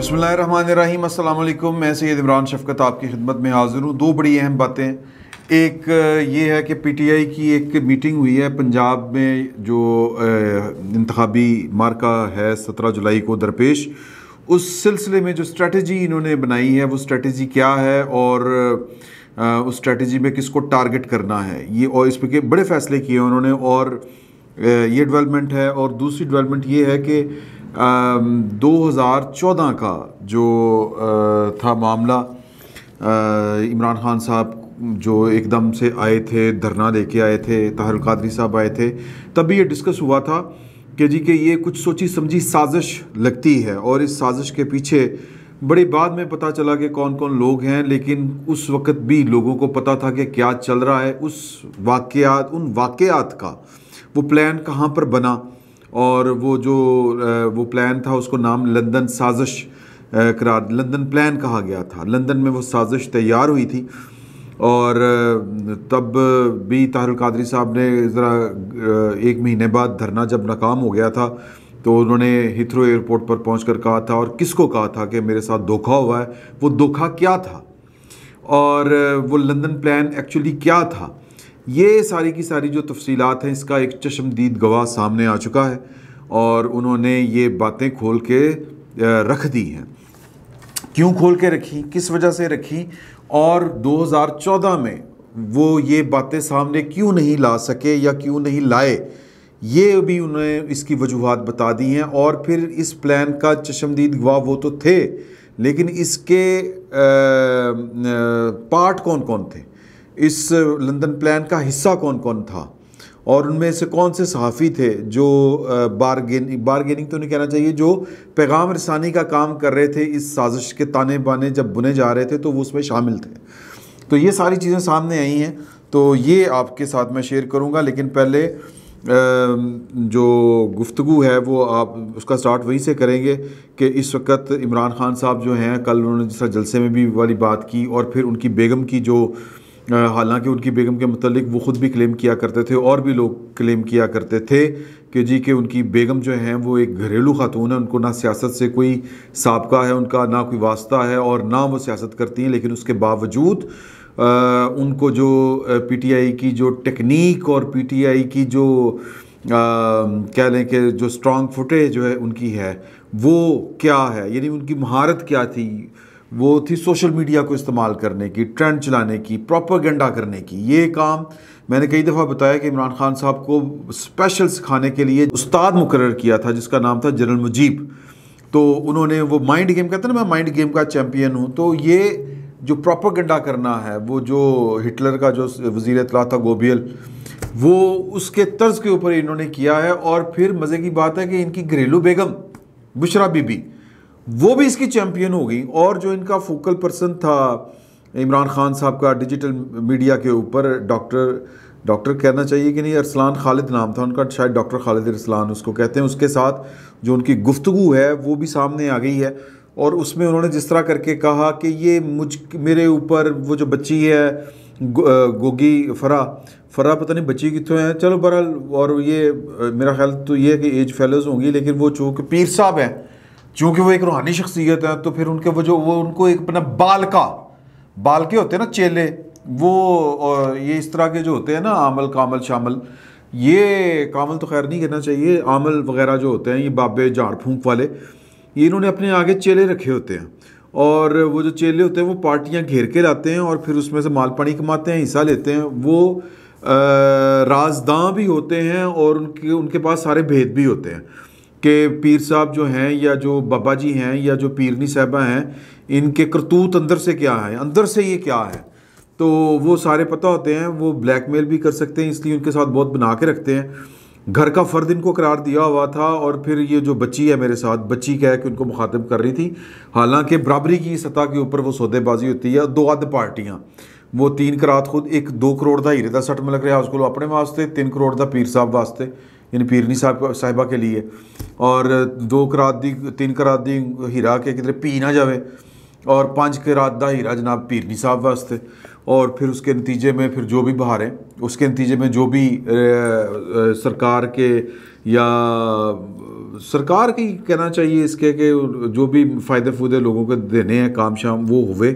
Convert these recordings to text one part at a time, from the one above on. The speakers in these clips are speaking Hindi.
बसमीम अल्लाम मैं सैद इमरान शफकत आपकी खिदमत में हाज़िर हूँ दो बड़ी अहम बातें एक ये है कि पी टी आई की एक मीटिंग हुई है पंजाब में जो इंतबी मार्का है सत्रह जुलाई को दरपेश उस सिलसिले में जो स्ट्रेटजी इन्होंने बनाई है वो स्ट्रेटजी क्या है और उस स्ट्रेटजी में किसको टारगेट करना है ये और इस पर बड़े फैसले किए उन्होंने और ये डेवलपमेंट है और दूसरी डेवलपमेंट ये है कि 2014 का जो था मामला इमरान खान साहब जो एकदम से आए थे धरना लेके आए थे ताहर कादरी साहब आए थे तब भी ये डिस्कस हुआ था कि जी कि ये कुछ सोची समझी साजिश लगती है और इस साजिश के पीछे बड़े बाद में पता चला कि कौन कौन लोग हैं लेकिन उस वक्त भी लोगों को पता था कि क्या चल रहा है उस वाक़ात उन वाक़ का वो प्लान कहाँ पर बना और वो जो वो प्लान था उसको नाम लंदन साजिश करार लंदन प्लान कहा गया था लंदन में वो साजिश तैयार हुई थी और तब भी ताहरुल कादरी साहब ने ज़रा एक महीने बाद धरना जब नाकाम हो गया था तो उन्होंने हिथ्रो एयरपोर्ट पर पहुँच कर कहा था और किसको कहा था कि मेरे साथ धोखा हुआ है वो धोखा क्या था और वो लंदन प्लान एक्चुअली क्या था ये सारी की सारी जो तफसीलत हैं इसका एक चश्मदीद गवाह सामने आ चुका है और उन्होंने ये बातें खोल के रख दी हैं क्यों खोल के रखी किस वजह से रखी और 2014 में वो ये बातें सामने क्यों नहीं ला सके या क्यों नहीं लाए ये भी उन्होंने इसकी वजूहत बता दी हैं और फिर इस प्लान का चश्मदीद गवाह वो तो थे लेकिन इसके पार्ट कौन कौन थे इस लंदन प्लान का हिस्सा कौन कौन था और उनमें से कौन से सहाफ़ी थे जो बारगेनिंग बारगेनिंग तो नहीं कहना चाहिए जो पैगाम रसानी का काम कर रहे थे इस साजिश के ताने बाने जब बुने जा रहे थे तो वो उसमें शामिल थे तो ये सारी चीज़ें सामने आई हैं तो ये आपके साथ मैं शेयर करूँगा लेकिन पहले जो गुफ्तु है वो आप उसका स्टार्ट वहीं से करेंगे कि इस वक्त इमरान खान साहब जो हैं कल उन्होंने जिस जलसे में भी वाली बात की और फिर उनकी बेगम की जो हालांकि उनकी बेगम के मतलब वो ख़ुद भी क्लेम किया करते थे और भी लोग क्लेम किया करते थे कि जी कि उनकी बेगम जो हैं वो एक घरेलू खातून है उनको ना सियासत से कोई सबका है उनका ना कोई वास्ता है और ना वो सियासत करती हैं लेकिन उसके बावजूद आ, उनको जो पीटीआई की जो टेक्निक और पीटीआई की जो आ, कह लें कि जो स्ट्रॉन्ग फुटेज जो है उनकी है वो क्या है यानी उनकी महारत क्या थी वो थी सोशल मीडिया को इस्तेमाल करने की ट्रेंड चलाने की प्रोपागेंडा करने की ये काम मैंने कई दफ़ा बताया कि इमरान खान साहब को स्पेशल सिखाने के लिए उस्ताद मुकर किया था जिसका नाम था जनरल मुजीब तो उन्होंने वो माइंड गेम कहते ना मैं माइंड गेम का चैम्पियन हूँ तो ये जो प्रोपागेंडा करना है वो जो हिटलर का जो वजीर अतला था गोबियल वो उसके तर्ज के ऊपर इन्होंने किया है और फिर मज़े की बात है कि इनकी घरेलू बेगम बुशरा बीबी वो भी इसकी चैंपियन हो गई और जो इनका फोकल पर्सन था इमरान खान साहब का डिजिटल मीडिया के ऊपर डॉक्टर डॉक्टर कहना चाहिए कि नहीं अरसलान खालिद नाम था उनका शायद डॉक्टर खालिद अरसलान उसको कहते हैं उसके साथ जो उनकी गुफ्तु है वो भी सामने आ गई है और उसमें उन्होंने जिस तरह करके कहा कि ये मुझ मेरे ऊपर वो जो बच्ची है गो, गोगी फरा फरा पता नहीं बच्ची कितों है चलो बहरहाल और ये मेरा ख्याल तो ये है कि एज फेलोज़ होंगी लेकिन वो चूँकि पीर साहब हैं क्योंकि वो एक रूहानी शख्सियत है तो फिर उनके वो जो वो उनको एक अपना बालका बालके होते हैं ना चेले वो ये इस तरह के जो होते हैं ना आमल कामल शामल ये कामल तो खैर नहीं कहना चाहिए आमल वगैरह जो होते हैं ये बाबे झाड़ फूंक वाले ये इन्होंने अपने आगे चेले रखे होते हैं और वो जो चेले होते हैं वो पार्टियाँ घेर के लाते हैं और फिर उसमें से माल पानी कमाते हैं हिस्सा लेते हैं वो राजदां भी होते हैं और उनके उनके पास सारे भेद भी होते हैं के पीर साहब जो हैं या जो बाबा जी हैं या जो पीरनी साहबा हैं इनके करतूत अंदर से क्या है अंदर से ये क्या है तो वो सारे पता होते हैं वो ब्लैक मेल भी कर सकते हैं इसलिए उनके साथ बहुत बना के रखते हैं घर का फ़र्द इनको करार दिया हुआ था और फिर ये जो बच्ची है मेरे साथ बच्ची कह के उनको मुखातब कर रही थी हालांकि बराबरी की सतह के ऊपर वो सौदेबाजी होती है दो अध पार्टियाँ वो तीन करात खुद एक दो करोड़ का हीरे का सट लग रहा है उसको अपने वास्ते तीन करोड़ का पीर साहब वास्ते यानी पीरनी साहब साहिबा के लिए और दो करात दी तीन करात दी हीरा के किधर पी ना जाए और पाँच करात दा हीरा जनाब पीरनी साहब वास्ते और फिर उसके नतीजे में फिर जो भी बहार हैं उसके नतीजे में जो भी सरकार के या सरकार की कहना चाहिए इसके कि जो भी फ़ायदे फूदे लोगों को देने हैं काम शाम वो हुए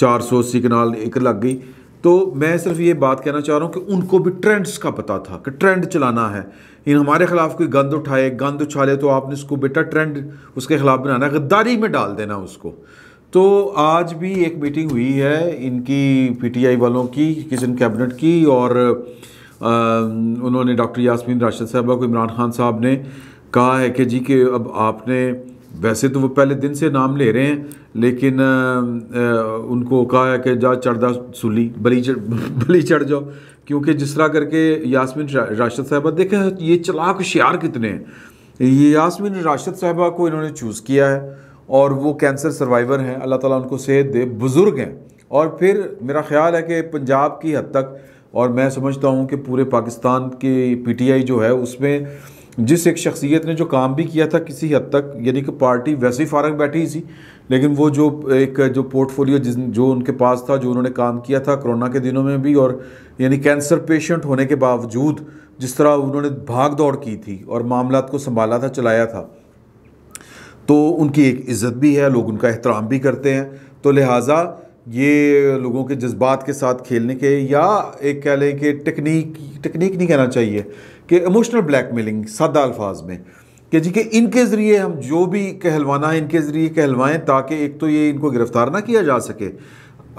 चार सौ अस्सी कनाल एक लग गई तो मैं सिर्फ ये बात कहना चाह रहा हूँ कि उनको भी ट्रेंड्स का पता था कि ट्रेंड चलाना है इन हमारे खिलाफ कोई गंद उठाए गंद उछाले तो आपने उसको बेटा ट्रेंड उसके खिलाफ बनाना गद्दारी में डाल देना उसको तो आज भी एक मीटिंग हुई है इनकी पीटीआई वालों की किचन कैबिनेट की और आ, उन्होंने डॉक्टर यासमीन राशिद साहब को इमरान खान साहब ने कहा है कि जी कि अब आपने वैसे तो वो पहले दिन से नाम ले रहे हैं लेकिन आ, आ, उनको कहा है कि जा चढ़दा सुली बली चढ़ बली चढ़ जाओ क्योंकि जिस तरह करके यासमिन राशिद साहबा देखें ये चलाक शियार कितने हैं ये यासमिन राशिद साहबा को इन्होंने चूज़ किया है और वो कैंसर सर्वाइवर हैं अल्लाह ताला उनको सेहत दे बुज़ुर्ग हैं और फिर मेरा ख्याल है कि पंजाब की हद तक और मैं समझता हूँ कि पूरे पाकिस्तान की पी जो है उसमें जिस एक शख्सियत ने जो काम भी किया था किसी हद तक यानी कि पार्टी वैसे ही फारग बैठी थी लेकिन वो जो एक जो पोर्टफोलियो जिस जो उनके पास था जो उन्होंने काम किया था कोरोना के दिनों में भी और यानी कैंसर पेशेंट होने के बावजूद जिस तरह उन्होंने भाग दौड़ की थी और मामला को संभाला था चलाया था तो उनकी एक इज़्ज़त भी है लोग उनका एहतराम भी करते हैं तो लिहाजा ये लोगों के जज्बात के साथ खेलने के या एक कह लें कि टेक्निक टेक्निक नहीं कहना चाहिए कि इमोशनल ब्लैकमेलिंग सादा अल्फाज में कि जी कि इनके ज़रिए हम जो भी कहलवाना है इनके ज़रिए कहलवाएं ताकि एक तो ये इनको गिरफ़्तार ना किया जा सके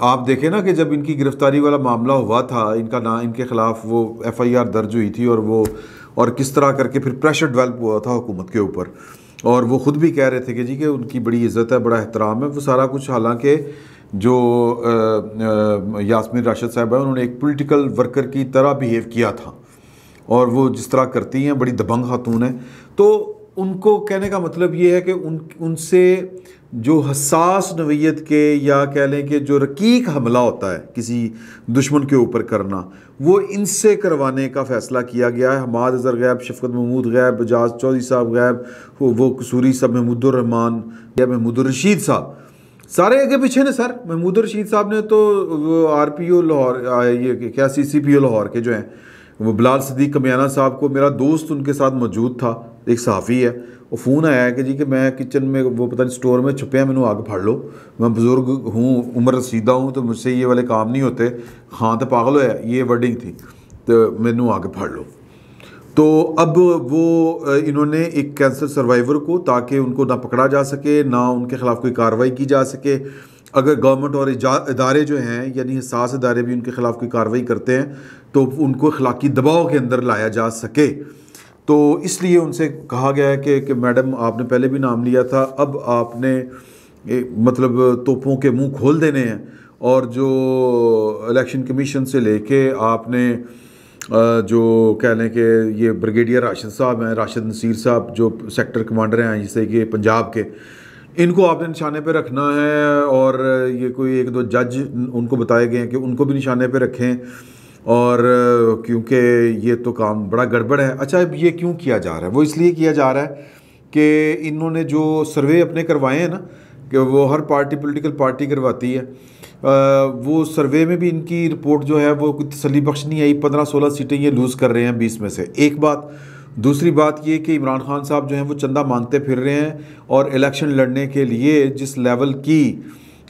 आप देखें ना कि जब इनकी गिरफ़्तारी वाला मामला हुआ था इनका ना इनके ख़िलाफ़ वो एफ़ आई आर दर्ज हुई थी और वो और किस तरह करके फिर प्रेशर डेवलप हुआ था हुकूमत के ऊपर और वो ख़ुद भी कह रहे थे कि जी कि उनकी बड़ी इज़्ज़त है बड़ा एहतराम है वो सारा कुछ हालांकि जो यासमिन राशिद साहब है उन्होंने एक पोलिटिकल वर्कर की तरह बिहेव किया था और वो जिस तरह करती हैं बड़ी दबंग खातून हैं तो उनको कहने का मतलब ये है कि उन उनसे जो हसास नवीयत के या कह लें कि जो रकीक हमला होता है किसी दुश्मन के ऊपर करना वो इनसे करवाने का फ़ैसला किया गया है हमाद अज़र गैब शफकत महमूद गैब एजाज चौधरी साहब गैब वो कसूरी साहब महमूदुररहमान या महमूदुररशीद साहब सारे आगे पीछे ने सर महमूद रशीद साहब ने तो आर पी ओ लाहौर ये क्या सी सी पी ओ लाहौर के जो हैं वो बिलाल सदीक कमियाना साहब को मेरा दोस्त उनके साथ मौजूद था एक सहाफ़ी है वो फ़ोन आया है कि जी कि मैं किचन में वो पता नहीं स्टोर में छुपया मैंने आग फाड़ लो मैं बुज़ुर्ग हूँ उम्र रसीदा हूँ तो मुझसे ये वाले काम नहीं होते हाँ तो पागल होया ये वर्डिंग थी तो मैनू आग फाड़ लो तो अब वो इन्होंने एक कैंसर सर्वाइवर को ताकि उनको ना पकड़ा जा सके ना उनके ख़िलाफ़ कोई कार्रवाई की जा सके अगर गवर्नमेंट और इदारे जो हैं यानी हिसास इदारे भी उनके ख़िलाफ़ कोई कार्रवाई करते हैं तो उनको अखलाकी दबाव के अंदर लाया जा सके तो इसलिए उनसे कहा गया है कि, कि मैडम आपने पहले भी नाम लिया था अब आपने मतलब तोपों के मुंह खोल देने हैं और जो इलेक्शन कमीशन से लेके आपने जो कह लें कि ये ब्रिगेडियर राशिद साहब हैं राशिद नसीर साहब जो सेक्टर कमांडर हैं जैसे कि पंजाब के इनको आपने निशाने पे रखना है और ये कोई एक दो जज उनको बताए गए हैं कि उनको भी निशाने पे रखें और क्योंकि ये तो काम बड़ा गड़बड़ है अच्छा अब ये क्यों किया जा रहा है वो इसलिए किया जा रहा है कि इन्होंने जो सर्वे अपने करवाए हैं ना कि वो हर पार्टी पॉलिटिकल पार्टी करवाती है आ, वो सर्वे में भी इनकी रिपोर्ट जो है वो तसली बख्श नहीं आई पंद्रह सोलह सीटें ये लूज़ कर रहे हैं बीस में से एक बात दूसरी बात ये कि इमरान खान साहब जो हैं वो चंदा मांगते फिर रहे हैं और इलेक्शन लड़ने के लिए जिस लेवल की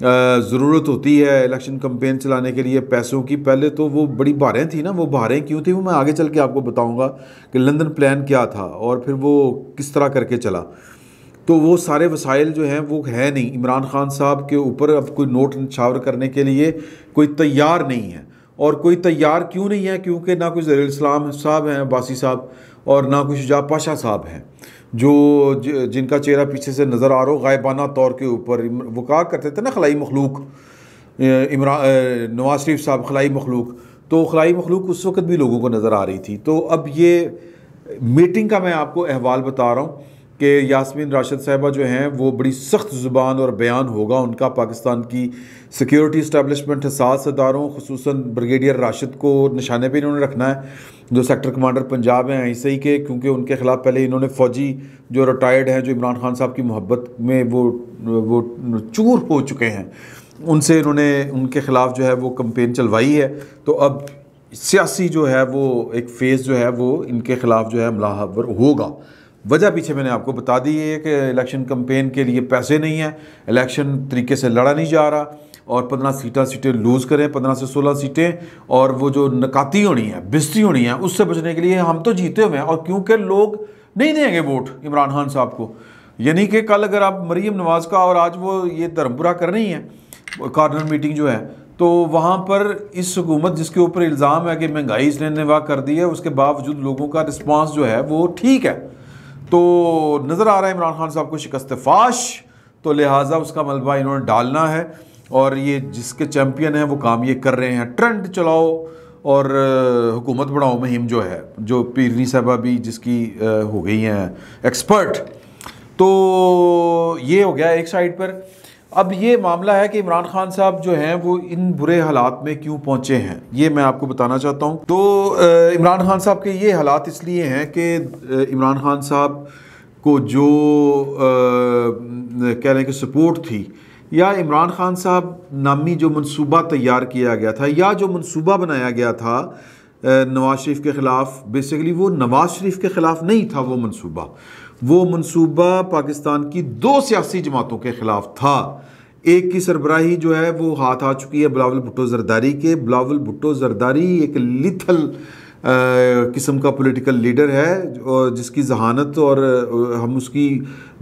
ज़रूरत होती है इलेक्शन कंपेन चलाने के लिए पैसों की पहले तो वो बड़ी बारें थी ना वो बारें क्यों थी वो मैं आगे चल के आपको बताऊँगा कि लंदन प्लान क्या था और फिर वो किस तरह करके चला तो वो सारे वसाइल जो हैं वो है नहीं इमरान खान साहब के ऊपर अब कोई नोट छावर करने के लिए कोई तैयार नहीं है और कोई तैयार क्यों नहीं है क्योंकि ना कोई जरूर इस्लाम साहब हैं बासी साहब और ना शुजा पाशा साहब हैं जो जिनका चेहरा पीछे से नज़र आ रहा हो गायबाना तौर के ऊपर वकार करते थे ना खलाई मखलूक इमरान नवाज शरीफ साहब खलाई मखलूक तो खलाई मखलूक उस वक्त भी लोगों को नज़र आ रही थी तो अब ये मीटिंग का मैं आपको अहवाल बता रहा हूँ कि यासमीन राशिद साहबा जो हैं वो बड़ी सख्त ज़ुबान और बयान होगा उनका पाकिस्तान की सिक्योरिटी इस्टेबलिशमेंट सात सदारों खसूस ब्रिगेडियर राशिद को निशाने पर इन्होंने रखना है जो सेक्टर कमांडर पंजाब हैं ऐसे ही के क्योंकि उनके ख़िलाफ़ पहले इन्होंने फ़ौजी जो रिटायर्ड हैं जो इमरान खान साहब की मोहब्बत में वो वो चूर हो चुके हैं उनसे इन्होंने उनके ख़िलाफ़ जो है वो कम्पेन चलवाई है तो अब सियासी जो है वो एक फेज़ जो है वो इनके ख़िलाफ़ जो है हमला होगा वजह पीछे मैंने आपको बता दी है कि इलेक्शन कंपेन के लिए पैसे नहीं हैं इलेक्शन तरीके से लड़ा नहीं जा रहा और पंद्रह सीटा सीटें लूज़ करें पंद्रह से सोलह सीटें और वो जो नकाती होनी है बिस्ती होनी है उससे बचने के लिए हम तो जीते हुए हैं और क्योंकि लोग नहीं देंगे वोट इमरान खान साहब को यानी कि कल अगर आप मरीम नवाज़ का और आज वो ये धर्मपुरा कर रही हैं कॉर्नर मीटिंग जो है तो वहाँ पर इस हुकूमत जिसके ऊपर इल्ज़ाम है कि महंगाई इसने वाह कर दी है उसके बावजूद लोगों का रिस्पांस जो है वो ठीक है तो नज़र आ रहा है इमरान खान साहब को शिकस्त फाश तो लिहाजा उसका मलबा इन्होंने डालना है और ये जिसके चैम्पियन हैं वो काम ये कर रहे हैं ट्रेंड चलाओ और हुकूमत बढ़ाओ मुहिम जो है जो पीरनी साहबा भी जिसकी हो गई हैं एक्सपर्ट तो ये हो गया एक साइड पर अब ये मामला है कि इमरान खान साहब जो हैं वो इन बुरे हालात में क्यों पहुंचे हैं ये मैं आपको बताना चाहता हूं तो इमरान खान साहब के ये हालात इसलिए हैं कि इमरान खान साहब को जो कह लें कि सपोर्ट थी या इमरान खान साहब नामी जो मनसूबा तैयार किया गया था या जो मनसूबा बनाया गया था नवाज शरीफ के ख़िलाफ़ बेसिकली वो नवाज शरीफ के ख़िलाफ़ नहीं था वो मनसूबा वो मनसूबा पाकिस्तान की दो सियासी जमातों के ख़िलाफ़ था एक की सरबराही जो है वो हाथ आ चुकी है बिलावल भुट्टो जरदारी के बिलावल भुट्टो जरदारी एक लिथल किस्म का पॉलिटिकल लीडर है और जिसकी जहानत और हम उसकी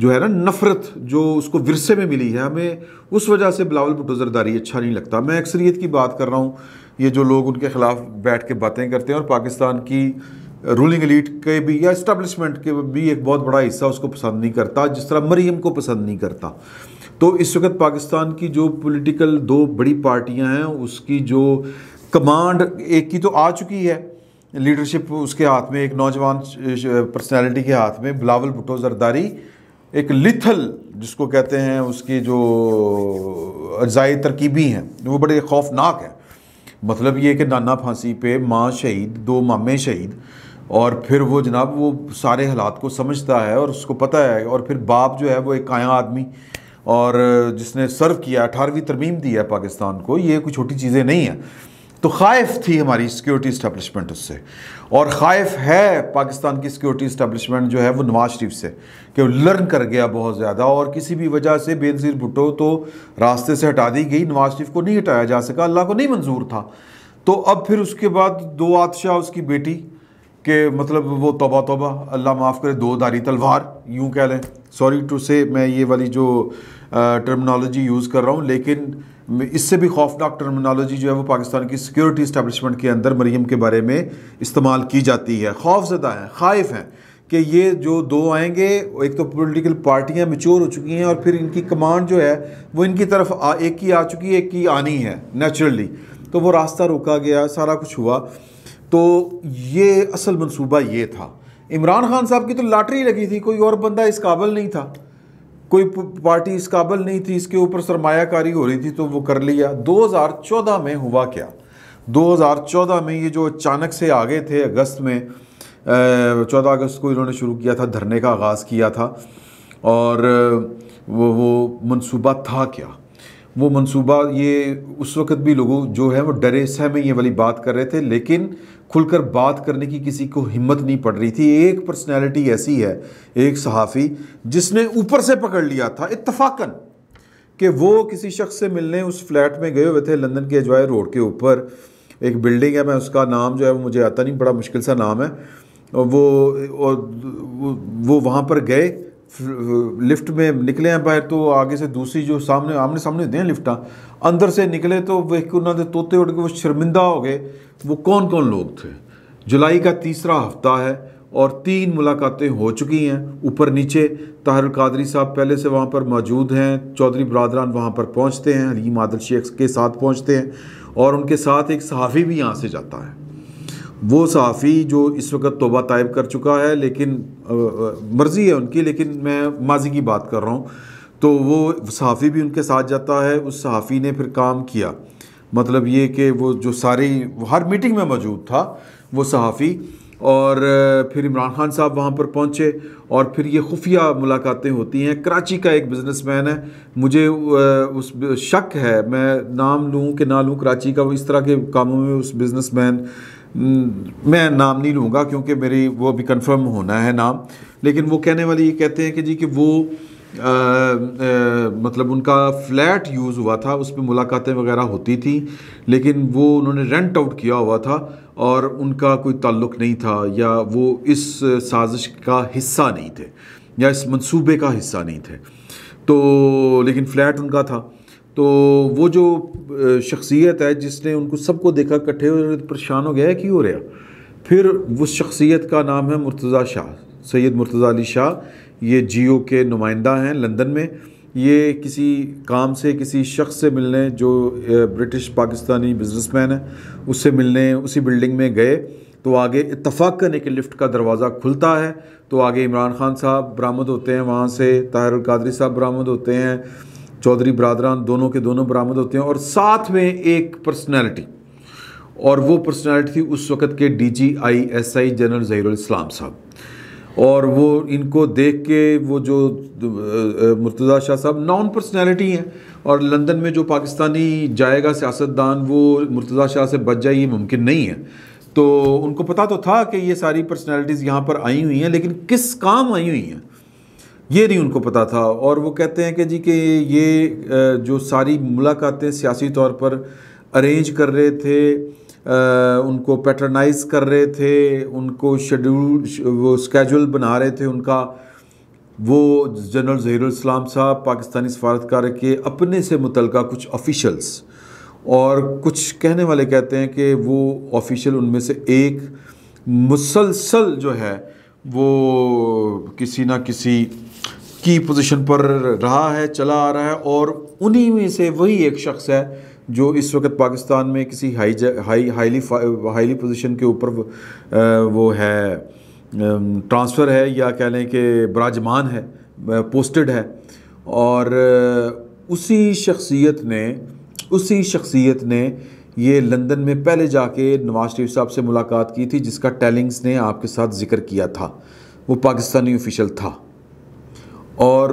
जो है ना नफ़रत जो उसको विरसे में मिली है हमें उस वजह से बिलावल भुट्टो जरदारी अच्छा नहीं लगता मैं अक्सरीत की बात कर रहा हूँ ये जो लोग उनके ख़िलाफ़ बैठ के बातें करते हैं और पाकिस्तान की रूलिंग एलीट के भी या इस्टबलिशमेंट के भी एक बहुत बड़ा हिस्सा उसको पसंद नहीं करता जिस तरह मरीम को पसंद नहीं करता तो इस वक्त पाकिस्तान की जो पॉलिटिकल दो बड़ी पार्टियां हैं उसकी जो कमांड एक की तो आ चुकी है लीडरशिप उसके हाथ में एक नौजवान पर्सनैलिटी के हाथ में बिलावल भुटो जरदारी एक लिथल जिसको कहते हैं उसकी जो अजाई तरकीबी हैं वो बड़े खौफनाक हैं मतलब ये कि नाना फांसी पे माँ शहीद दो मामे शहीद और फिर वो जनाब वो सारे हालात को समझता है और उसको पता है और फिर बाप जो है वो एक आया आदमी और जिसने सर्व किया अठारहवीं तरमीम दी है पाकिस्तान को ये कोई छोटी चीज़ें नहीं हैं तो खाइफ थी हमारी सिक्योरिटी इस्टेब्लिशमेंट उससे और खाइफ है पाकिस्तान की सिक्योरिटी इस्टेब्लिशमेंट जो है वो नवाज शरीफ से कि वो लर्न कर गया बहुत ज़्यादा और किसी भी वजह से बेनज़ीर भुटो तो रास्ते से हटा दी गई नवाज शरीफ को नहीं हटाया जा सका अल्लाह को नहीं मंजूर था तो अब फिर उसके बाद दो बादशाह उसकी बेटी कि मतलब वो तोबा तोबा अल्लाह माफ़ करे दो दारी तलवार यूँ कह लें सॉरी टू से मैं ये वाली जो टर्मिनोलॉजी यूज़ कर रहा हूँ लेकिन इससे भी खौफनाक टर्मिनोलॉजी जो है वो पाकिस्तान की सिक्योरिटी इस्टेबलिशमेंट के अंदर मरीम के बारे में इस्तेमाल की जाती है खौफजदा हैं खाइफ हैं कि ये जो दो आएंगे एक तो पॉलिटिकल पार्टियां मच्योर हो चुकी हैं और फिर इनकी कमांड जो है वो इनकी तरफ आ, एक की आ चुकी है एक की आनी है नेचुरली तो वो रास्ता रोका गया सारा कुछ हुआ तो ये असल मनसूबा ये था इमरान खान साहब की तो लाटरी लगी थी कोई और बंदा इस काबल नहीं था कोई पार्टी इस काबल नहीं थी इसके ऊपर सरमाकारी हो रही थी तो वो कर लिया 2014 में हुआ क्या 2014 में ये जो अचानक से आ गए थे अगस्त में चौदह अगस्त को इन्होंने शुरू किया था धरने का आगाज़ किया था और वो वो मनसूबा था क्या वो मंसूबा ये उस वक्त भी लोगों जो है वो डरे सहमे ये वाली बात कर रहे थे लेकिन खुलकर बात करने की किसी को हिम्मत नहीं पड़ रही थी एक पर्सनैलिटी ऐसी है एक सहाफ़ी जिसने ऊपर से पकड़ लिया था इतफाक़न कि वो किसी शख्स से मिलने उस फ्लैट में गए हुए थे लंदन के अजवाय रोड के ऊपर एक बिल्डिंग है मैं उसका नाम जो है वो मुझे आता नहीं बड़ा मुश्किल सा नाम है वो वो, वो वहाँ पर गए लिफ्ट में निकले हैं बाहर तो आगे से दूसरी जो सामने आमने सामने होती हैं लिफ्टा अंदर से निकले तो वह उन्होंने तोते उठ के वो शर्मिंदा हो गए वो कौन कौन लोग थे जुलाई का तीसरा हफ्ता है और तीन मुलाकातें हो चुकी हैं ऊपर नीचे ताहर कादरी साहब पहले से वहाँ पर मौजूद हैं चौधरी बरदरान वहाँ पर पहुँचते हैं हलीम आदल शेख के साथ पहुँचते हैं और उनके साथ एक सहाफ़ी भी यहाँ से जाता है वो सहाफ़ी जो इस वक्त तोबा तायब कर चुका है लेकिन मर्ज़ी है उनकी लेकिन मैं माजी की बात कर रहा हूँ तो वो सहाफ़ी भी उनके साथ जाता है उस सहाफ़ी ने फिर काम किया मतलब ये कि वो जो सारी हर मीटिंग में मौजूद था वो सहाफ़ी और फिर इमरान खान साहब वहाँ पर पहुँचे और फिर ये खुफिया मुलाकातें होती हैं कराची का एक बिजनेसमैन है मुझे उस शक है मैं नाम लूँ कि ना लूँ कराची का वो इस तरह के कामों में उस बिजनेसमैन हम्म, मैं नाम नहीं लूँगा क्योंकि मेरी वो अभी कंफर्म होना है नाम लेकिन वो कहने वाले ये कहते हैं कि जी कि वो आ, आ, मतलब उनका फ्लैट यूज़ हुआ था उस पर मुलाकातें वगैरह होती थी लेकिन वो उन्होंने रेंट आउट किया हुआ था और उनका कोई ताल्लुक नहीं था या वो इस साजिश का हिस्सा नहीं थे या इस मंसूबे का हिस्सा नहीं थे तो लेकिन फ़्लैट उनका था तो वो जो शख्सियत है जिसने उनको सबको देखा इकट्ठे परेशान हो गया कि हो रहा फिर उस शख्सियत का नाम है मुर्तज़ा शाह सैयद मुर्तज़ा अली शाह ये जियो के नुमाइंदा हैं लंदन में ये किसी काम से किसी शख्स से मिलने जो ब्रिटिश पाकिस्तानी बिजनेसमैन है उससे मिलने उसी बिल्डिंग में गए तो आगे इतफाक़ करने के लिफ्ट का दरवाज़ा खुलता है तो आगे इमरान खान साहब बरामद होते हैं वहाँ से ताहिर कादरी साहब बरामद होते हैं चौधरी बरदरान दोनों के दोनों बरामद होते हैं और साथ में एक पर्सनैलिटी और वो पर्सनैलिटी थी उस वक्त के D G I S I general Zahirul Islam साहब और वो इनको देख के वो जो मुर्तज़ा शाह साहब नॉन पर्सनैलिटी हैं और लंदन में जो पाकिस्तानी जाएगा सियासतदान वो मुर्तज़ा शाह से बच जाए ये मुमकिन नहीं है तो उनको पता तो था कि ये सारी पर्सनैलिटीज़ यहाँ पर आई हुई हैं लेकिन किस काम आई हुई हैं ये नहीं उनको पता था और वो कहते हैं कि जी कि ये जो सारी मुलाकातें सियासी तौर पर अरेंज कर रहे थे उनको पैटर्नाइज कर रहे थे उनको शेड्यूल वो स्केजूल बना रहे थे उनका वो जनरल जहीरुलस्लाम साहब पाकिस्तानी सफारतकार के अपने से मुतलका कुछ ऑफिशल्स और कुछ कहने वाले कहते हैं कि वो ऑफिशल उनमें से एक मुसलसल जो है वो किसी ना किसी की पोजीशन पर रहा है चला आ रहा है और उन्हीं में से वही एक शख्स है जो इस वक्त पाकिस्तान में किसी high high highly highly position के ऊपर वो है ट्रांसफ़र है या कह लें कि बराजमान है पोस्टेड है और उसी शख्सियत ने उसी शख्सियत ने ये लंदन में पहले जाके नवाज शरीफ साहब से मुलाकात की थी जिसका टेलिंग्स ने आपके साथ जिक्र किया था वो पाकिस्तानी ऑफिशल था और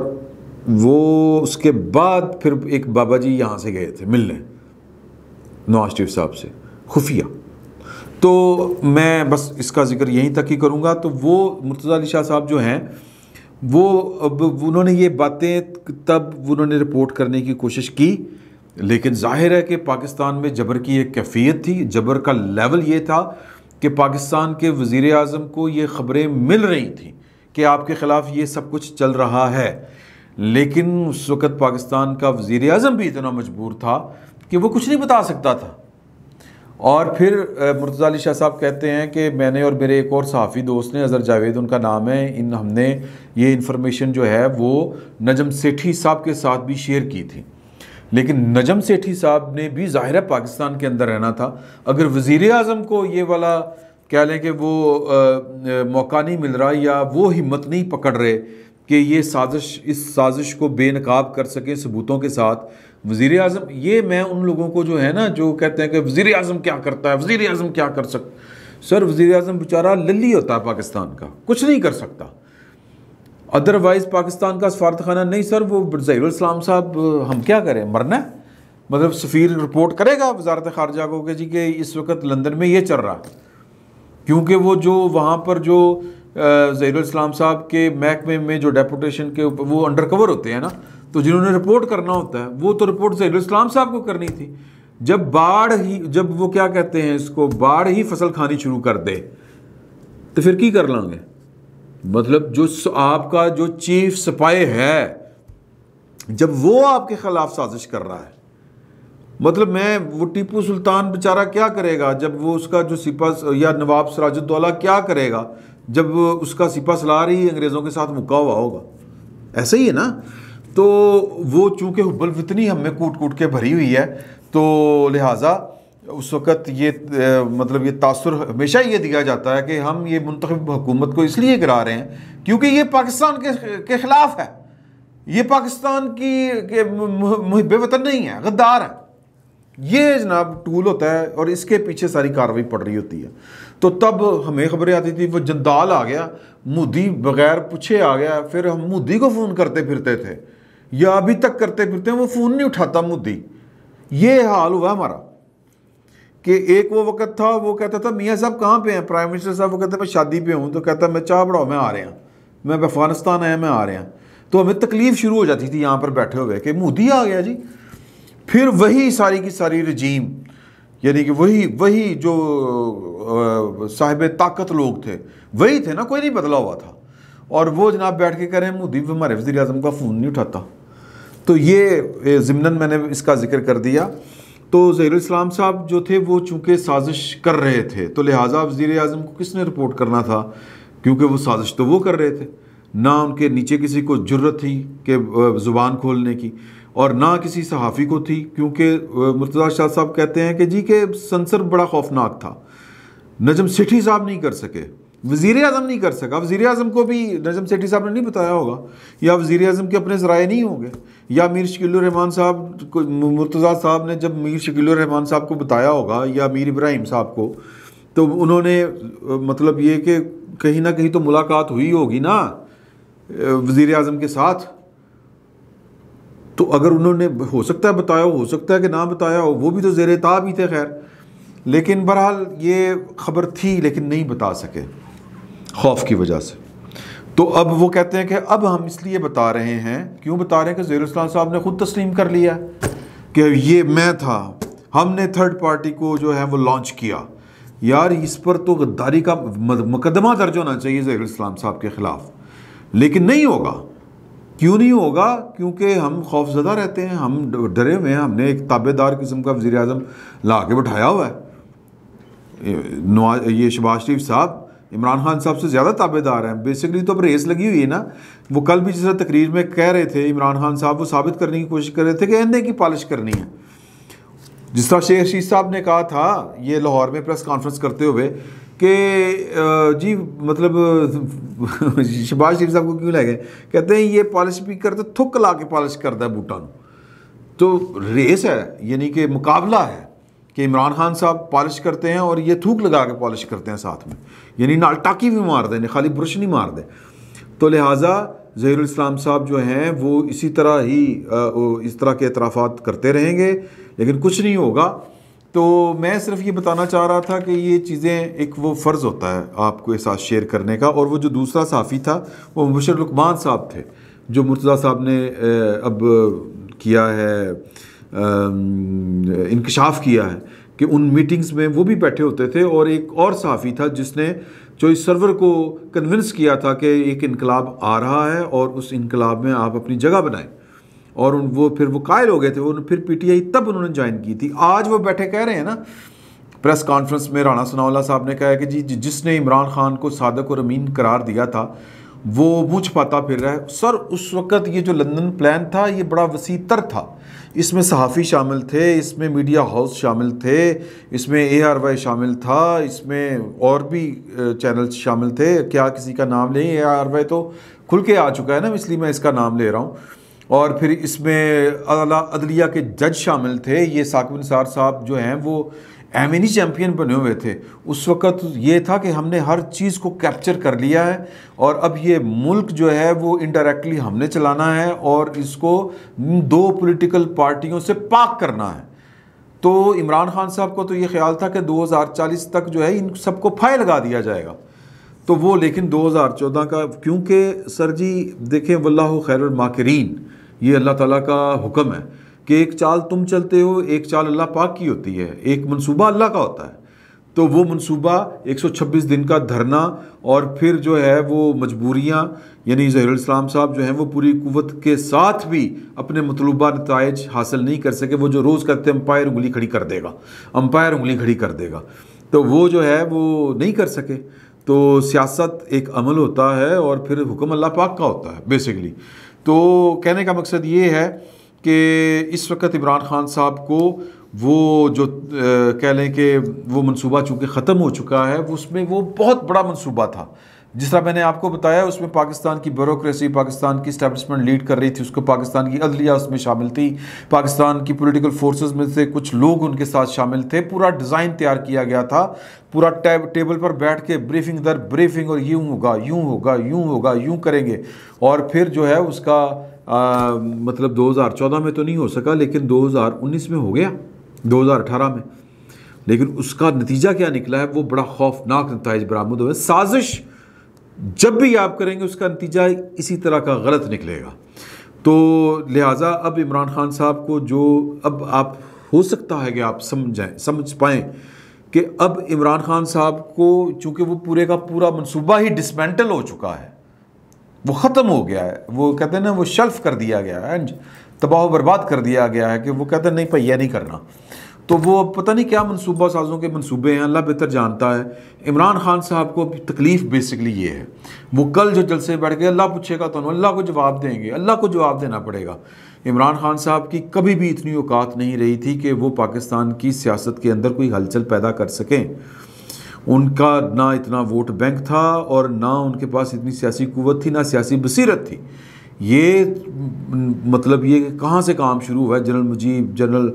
वो उसके बाद फिर एक बाबा जी यहाँ से गए थे मिलने नवाज शरीफ साहब से खुफिया तो मैं बस इसका ज़िक्र यहीं तक ही करूँगा तो वो मुर्तज़ा अली शाह साहब जो हैं वो अब उन्होंने ये बातें तब उन्होंने रिपोर्ट करने की कोशिश की लेकिन जाहिर है कि पाकिस्तान में जबर की एक कैफियत थी जबर का लेवल ये था कि पाकिस्तान के वज़ी अजम को ये ख़बरें मिल रही थी कि आपके ख़िलाफ़ ये सब कुछ चल रहा है लेकिन उस वक़्त पाकिस्तान का वजीर अजम भी इतना मजबूर था कि वो कुछ नहीं बता सकता था और फिर मुर्तज़ा अली शाह साहब कहते हैं कि मैंने और मेरे एक और सहाफ़ी दोस्त ने अज़र जावेद उनका नाम है इन हमने ये इन्फॉर्मेशन जो है वो नजम सेठी साहब के साथ भी शेयर की थी लेकिन नजम सेठी साहब ने भी ज़ाहिर पाकिस्तान के अंदर रहना था अगर वज़ी अजम को ये वाला कह लें कि वो आ, मौका नहीं मिल रहा या वो हिम्मत नहीं पकड़ रहे कि ये साजिश इस साजिश को बेनकाब कर सकें सबूतों के साथ वज़ी अजम ये मैं उन लोगों को जो है ना जो कहते हैं कि वज़ी अजम क्या करता है वज़ी अजम क्या कर सक सर वज़ी अजम बेचारा लल्ली होता है पाकिस्तान का कुछ नहीं कर सकता अदरवाइज़ पाकिस्तान का सफारतखाना नहीं सर वो जहीरसलाम साहब हम क्या करें मरना है मतलब सफ़ीर रिपोर्ट करेगा वजारत खारजा को कि जी कि इस वक्त लंदन में ये चल रहा है क्योंकि वो जो वहाँ पर जो जहीरुलस्लाम साहब के महकमे में जो डेपोटेशन के ऊपर वो अंडर कवर होते हैं ना तो जिन्होंने रिपोर्ट करना होता है वो तो रिपोर्ट जहीरुलस्लाम साहब को करनी थी जब बाढ़ ही जब वो क्या कहते हैं इसको बाढ़ ही फसल खानी शुरू कर दे तो फिर की कर लेंगे मतलब जो आपका जो चीफ सिपाही है जब वो आपके खिलाफ साजिश कर रहा है मतलब मैं वो टीपू सुल्तान बेचारा क्या करेगा जब वो उसका जो सिपा या नवाब सराजुद्दौला क्या करेगा जब उसका सिपा सलार ही अंग्रेज़ों के साथ मुका हुआ होगा ऐसा ही है ना तो वो चूँकि हब्बल फितनी हमें कूट कूट के भरी हुई है तो लिहाजा उस वक़्त ये मतलब ये तासर हमेशा ये दिया जाता है कि हम ये मंतखब हुकूमत को इसलिए करा रहे हैं क्योंकि ये पाकिस्तान के के ख़िलाफ़ है ये पाकिस्तान की मुहब वतन नहीं है गद्दार है ये जनाब टूल होता है और इसके पीछे सारी कार्रवाई पड़ रही होती है तो तब हमें खबरें आती थी वो जंदाल आ गया मोदी बगैर पूछे आ गया फिर हम मोदी को फ़ोन करते फिरते थे या अभी तक करते फिरते वो फ़ोन नहीं उठाता मोदी ये हाल हुआ हमारा कि एक वो वक़्त था वो कहता था मियाँ साहब कहाँ पे हैं प्राइम मिनिस्टर साहब वो कहते मैं शादी पे हूँ तो कहता मैं चाह बढ़ाओ मैं आ रहा हूँ मैं अफगानिस्तान आया मैं आ रहा हूँ तो हमें तकलीफ़ शुरू हो जाती थी यहाँ पर बैठे हुए कि मोदी आ गया जी फिर वही सारी की सारी रजीम यानी कि वही वही जो साहिब ताकत लोग थे वही थे ना कोई नहीं बदला हुआ था और वो जनाब बैठ के कह रहे हैं मोदी हमारे वजी अजम का फ़ोन नहीं उठाता तो ये ज़मनन मैंने इसका जिक्र कर दिया तो जहराम साहब जो थे वो चूँकि साजिश कर रहे थे तो लिहाजा वज़ी अजम को किसने रिपोर्ट करना था क्योंकि वो साजिश तो वो कर रहे थे ना उनके नीचे किसी को जरूरत थी कि ज़ुबान खोलने की और ना किसी सहाफ़ी को थी क्योंकि मुर्तज़ा शाह साहब कहते हैं कि जी के संसर बड़ा खौफनाक था नजम सेठी साहब नहीं कर सके वज़ी अजम नहीं कर सका वज़ी अजम को भी नजम सेठी साहब ने नहीं बताया होगा या वज़ी अजम के अपने ज़राए नहीं होंगे या मीर शकीलरहमान साहब को मुर्तज़ा साहब ने जब मीर शकीलरहमान साहब को बताया होगा या मीर इब्राहिम साहब को तो उन्होंने मतलब ये कि कहीं ना कहीं तो मुलाकात हुई होगी ना वज़ी अजम के साथ तो अगर उन्होंने हो सकता है बताया हो सकता है कि ना बताया हो वो भी तो जेर ताब ही थे खैर लेकिन बहरहाल ये खबर थी लेकिन नहीं बता सके खौफ की वजह से तो अब वो कहते हैं कि अब हम इसलिए बता रहे हैं क्यों बता रहे हैं कि जेरुसलाम साहब ने ख़ुद तस्लीम कर लिया कि ये मैं था हमने थर्ड पार्टी को जो है वो लॉन्च किया यार इस पर तो गद्दारी का मुकदमा दर्ज होना चाहिए जेरुसलाम साहब के ख़िलाफ़ लेकिन नहीं होगा क्यों नहीं होगा क्योंकि हम खौफजदा रहते हैं हम डरे हुए हैं हमने एक ताबेदार किस्म का वज़ी अजम ला के बैठाया हुआ है ये शबाज शरीफ साहब इमरान खान साहब से ज़्यादा ताबेदार हैं बेसिकली तो अब रेस लगी हुई है ना वो कल भी जिस तरह तकरीर में कह रहे थे इमरान खान साहब वो साबित करने की कोशिश कर रहे थे कि एन की पॉलिश करनी है जिस तरह शेख रशीद साहब ने कहा था ये लाहौर में प्रेस कॉन्फ्रेंस करते हुए कि जी मतलब शबाज शरीफ साहब को क्यों लाया गए कहते हैं ये पॉलिश भी करते थुक ला के पॉलिश करता है बूटा तो रेस है यानी कि मुकाबला है कि इमरान खान साहब पॉलिश करते हैं और ये थूक लगा के पॉलिश करते हैं साथ में यानी नाल टाकी भी मार दें खाली ब्रश नहीं मार दें तो लिहाजा जहीरुल साहब जो हैं वो इसी तरह ही इस तरह के अतराफ़ात करते रहेंगे लेकिन कुछ नहीं होगा तो मैं सिर्फ ये बताना चाह रहा था कि ये चीज़ें एक वो फ़र्ज़ होता है आपको ये साथ शेयर करने का और वो जो दूसरा साफ़ी था वो मुबशर लकमान साहब थे जो मुर्तज़ा साहब ने अब किया है इनकशाफ किया है कि उन मीटिंग्स में वो भी बैठे होते थे और एक और साफ़ी था जिसने जो इस सर्वर को कन्विंस किया था कि एक इनकलाब आ रहा है और उस इनकलाब में आप अपनी जगह बनाएं और उन वो फिर वो कायल हो गए थे उन फिर पीटीआई तब उन्होंने ज्वाइन की थी आज वो बैठे कह रहे हैं ना प्रेस कॉन्फ्रेंस में राणा सनावला साहब ने कहा कि जी जिसने इमरान खान को सादक और अमीन करार दिया था वो मुझ पाता फिर रहा है सर उस वक़्त ये जो लंदन प्लान था ये बड़ा वसी तर था इसमें सहाफ़ी शामिल थे इसमें मीडिया हाउस शामिल थे इसमें ए आर वाई शामिल था इसमें और भी चैनल शामिल थे क्या किसी का नाम लें ए आर वाई तो खुल के आ चुका है ना इसलिए मैं इसका नाम ले रहा हूँ और फिर इसमें अला अदलिया के जज शामिल थे ये साकिब निसार साहब जो हैं वो एमिनी चैम्पियन बने हुए थे उस वक़्त ये था कि हमने हर चीज़ को कैप्चर कर लिया है और अब ये मुल्क जो है वो इनडायरेक्टली हमने चलाना है और इसको दो पॉलिटिकल पार्टियों से पाक करना है तो इमरान खान साहब को तो ये ख्याल था कि 2040 तक जो है इन सबको फाय लगा दिया जाएगा तो वो लेकिन 2014 का क्योंकि सर जी देखें वल्लाह खैर माकरीन ये अल्लाह ताला का हुक्म है कि एक चाल तुम चलते हो एक चाल अल्लाह पाक की होती है एक मनसूबा अल्लाह का होता है तो वो मनसूबा 126 दिन का धरना और फिर जो है वो मजबूरियाँ यानी जहराम साहब जो हैं वो पूरी कुवत के साथ भी अपने मतलूबा नतज हासिल नहीं कर सके वो जो रोज़ करते अम्पायर उंगली खड़ी कर देगा अम्पायर उंगली खड़ी कर देगा तो वो जो है वो नहीं कर सके तो सियासत एक अमल होता है और फिर हुक्म अल्लाह पाक का होता है बेसिकली तो कहने का मकसद ये है कि इस वक्त इमरान खान साहब को वो जो कह लें कि वो मनसूबा चूँकि ख़त्म हो चुका है उसमें वो बहुत बड़ा मनसूबा था जिस तरह मैंने आपको बताया उसमें पाकिस्तान की ब्यूरोसी पाकिस्तान की स्टैब्लिशमेंट लीड कर रही थी उसको पाकिस्तान की अदलिया उसमें शामिल थी पाकिस्तान की पॉलिटिकल फोर्सेस में से कुछ लोग उनके साथ शामिल थे पूरा डिज़ाइन तैयार किया गया था पूरा टेब टेबल पर बैठ के ब्रीफिंग दर ब्रीफिंग और यूँ होगा यूँ होगा यूँ होगा यूँ करेंगे और फिर जो है उसका आ, मतलब 2014 में तो नहीं हो सका लेकिन 2019 में हो गया 2018 में लेकिन उसका नतीजा क्या निकला है वो बड़ा खौफनाक नतज बरामद हुआ साजिश जब भी आप करेंगे उसका नतीजा इसी तरह का गलत निकलेगा तो लिहाजा अब इमरान खान साहब को जो अब आप हो सकता है कि आप समझें समझ पाएँ कि अब इमरान खान साहब को चूँकि वो पूरे का पूरा मनसूबा ही डिसमेंटल हो चुका है वो ख़त्म हो गया है वो कहते हैं ना वो शल्फ कर दिया गया है तबाह बर्बाद कर दिया गया है कि वो कहते हैं नहीं भाई यह नहीं करना तो वो पता नहीं क्या मनसूबा साजों के मनसूबे हैं अल्लाह बेहतर जानता है इमरान खान साहब को तकलीफ़ बेसिकली ये है वो कल जो जलसे बैठ गए अल्लाह पूछेगा तो अल्लाह को जवाब देंगे अल्लाह को जवाब देना पड़ेगा इमरान खान साहब की कभी भी इतनी औकात नहीं रही थी कि वो पाकिस्तान की सियासत के अंदर कोई हलचल पैदा कर सकें उनका ना इतना वोट बैंक था और ना उनके पास इतनी सियासी कुवत थी ना सियासी बसीरत थी ये मतलब ये कहाँ से काम शुरू हुआ है जनरल मुजीब जनरल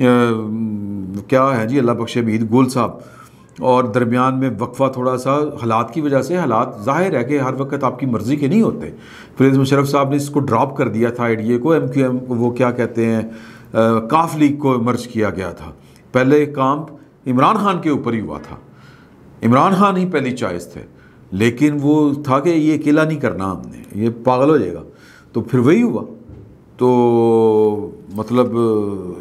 क्या है जी अल्लाह बख्शे मीद गोल साहब और दरमियान में वक्फ़ा थोड़ा सा हालात की वजह से हालात जाहिर है कि हर वक्त आपकी मर्ज़ी के नहीं होते फिर मुशरफ साहब ने इसको ड्रॉप कर दिया था आई को एम क्यू एम वो क्या कहते हैं काफ लीग को मर्ज किया गया था पहले काम इमरान खान के ऊपर ही हुआ था इमरान खान ही पहली चॉइस थे लेकिन वो था कि ये अकेला नहीं करना हमने ये पागल हो जाएगा तो फिर वही हुआ तो मतलब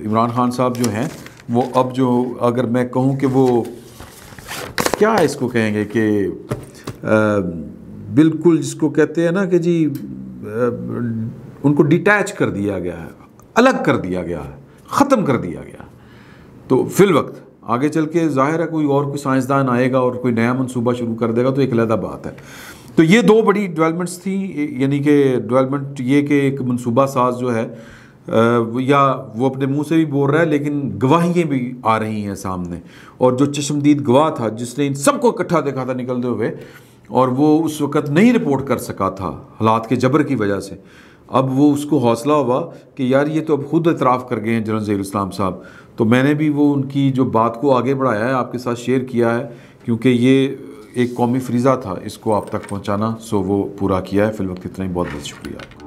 इमरान खान साहब जो हैं वो अब जो अगर मैं कहूँ कि वो क्या इसको कहेंगे कि बिल्कुल जिसको कहते हैं ना कि जी उनको डिटैच कर दिया गया है अलग कर दिया गया है ख़त्म कर दिया गया तो फिल वक्त आगे चल के ज़ाहिर है कोई और कोई साइंसदान आएगा और कोई नया मनसूबा शुरू कर देगा तो एक अलहदा बात है तो ये दो बड़ी डेवलपमेंट्स थी यानी कि डेवलपमेंट ये कि एक मनसूबा साज जो है या वो अपने मुंह से भी बोल रहा है लेकिन गवाहियाँ भी आ रही हैं सामने और जो चश्मदीद गवाह था जिसने इन सबको इकट्ठा देखा था निकलते हुए और वो उस वक़्त नहीं रिपोर्ट कर सका था हालात के जबर की वजह से अब वो उसको हौसला हुआ कि यार ये तो अब खुद इतराफ़ कर गए हैं जनरल ज़ैल इस्लाम साहब तो मैंने भी वो उनकी जो बात को आगे बढ़ाया है आपके साथ शेयर किया है क्योंकि ये एक कौमी फ्रीजा था इसको आप तक पहुँचाना सो वो पूरा किया है फिलवक्त इतना ही बहुत बहुत शुक्रिया आपका